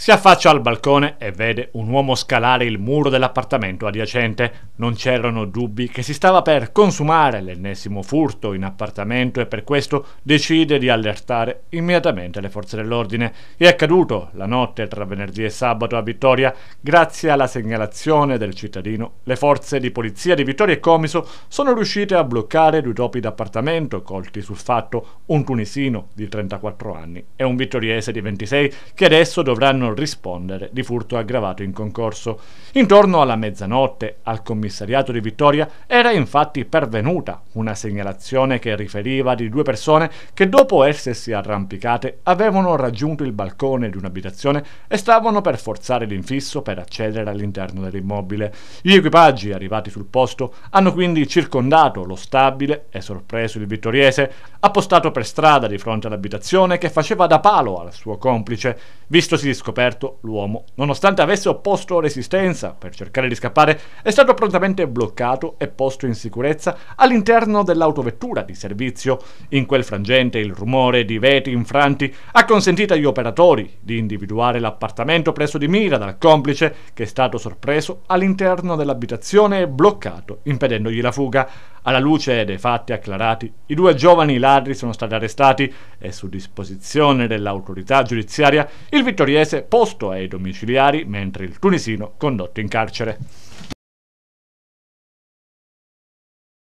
Si affaccia al balcone e vede un uomo scalare il muro dell'appartamento adiacente. Non c'erano dubbi che si stava per consumare l'ennesimo furto in appartamento e per questo decide di allertare immediatamente le forze dell'ordine. è accaduto la notte tra venerdì e sabato a Vittoria. Grazie alla segnalazione del cittadino, le forze di polizia di Vittoria e Comiso sono riuscite a bloccare due topi d'appartamento colti sul fatto un tunisino di 34 anni e un vittoriese di 26 che adesso dovranno non rispondere di furto aggravato in concorso. Intorno alla mezzanotte al commissariato di Vittoria era infatti pervenuta una segnalazione che riferiva di due persone che dopo essersi arrampicate avevano raggiunto il balcone di un'abitazione e stavano per forzare l'infisso per accedere all'interno dell'immobile. Gli equipaggi arrivati sul posto hanno quindi circondato lo stabile e sorpreso il vittoriese appostato per strada di fronte all'abitazione che faceva da palo al suo complice, vistosi scoperto scoperto l'uomo. Nonostante avesse opposto resistenza per cercare di scappare, è stato prontamente bloccato e posto in sicurezza all'interno dell'autovettura di servizio. In quel frangente il rumore di veti infranti ha consentito agli operatori di individuare l'appartamento preso di mira dal complice che è stato sorpreso all'interno dell'abitazione e bloccato, impedendogli la fuga. Alla luce dei fatti acclarati, i due giovani ladri sono stati arrestati e su disposizione dell'autorità giudiziaria il vittoriese posto ai domiciliari mentre il tunisino condotto in carcere.